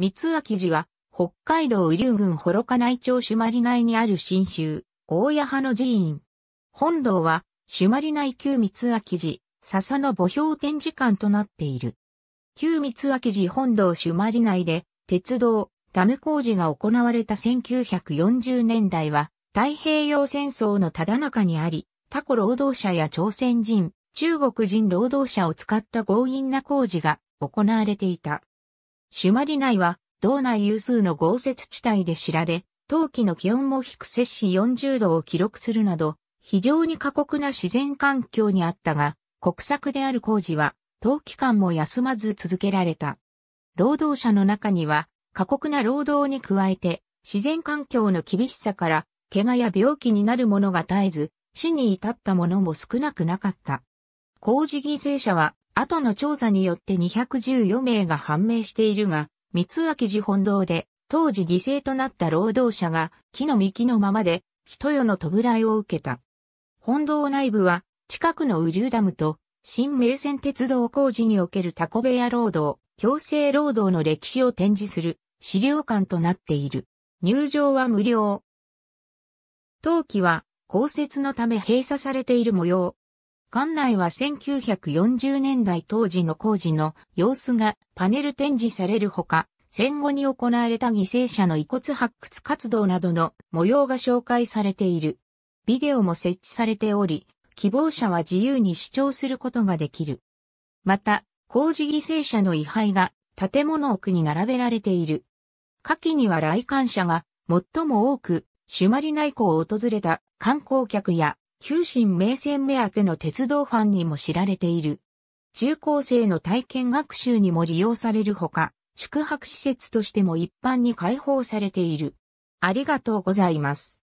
三脇寺は、北海道雨竜郡幌加内町朱鞠内にある新州、大谷派の寺院。本堂は、朱鞠内旧三脇寺、笹の墓標展示館となっている。旧三脇寺本堂朱鞠内で、鉄道、ダム工事が行われた1940年代は、太平洋戦争のただ中にあり、タコ労働者や朝鮮人、中国人労働者を使った強引な工事が行われていた。朱鞠内は、道内有数の豪雪地帯で知られ、冬季の気温も低く摂氏40度を記録するなど、非常に過酷な自然環境にあったが、国策である工事は、冬期間も休まず続けられた。労働者の中には、過酷な労働に加えて、自然環境の厳しさから、怪我や病気になる者が絶えず、死に至った者も少なくなかった。工事犠牲者は、後の調査によって214名が判明しているが、三明寺本堂で、当時犠牲となった労働者が、木の幹のままで、人世の弔いを受けた。本堂内部は、近くの雨竜ダムと、新名線鉄道工事におけるタコ部屋労働、強制労働の歴史を展示する資料館となっている。入場は無料。陶器は、降雪のため閉鎖されている模様。館内は1940年代当時の工事の様子がパネル展示されるほか、戦後に行われた犠牲者の遺骨発掘活動などの模様が紹介されている。ビデオも設置されており、希望者は自由に視聴することができる。また、工事犠牲者の位牌が建物奥に並べられている。下記には来館者が最も多く、朱鞠内湖を訪れた観光客や旧新名線目当ての鉄道ファンにも知られている。中高生の体験学習にも利用されるほか、宿泊施設としても一般に開放されている。ありがとうございます。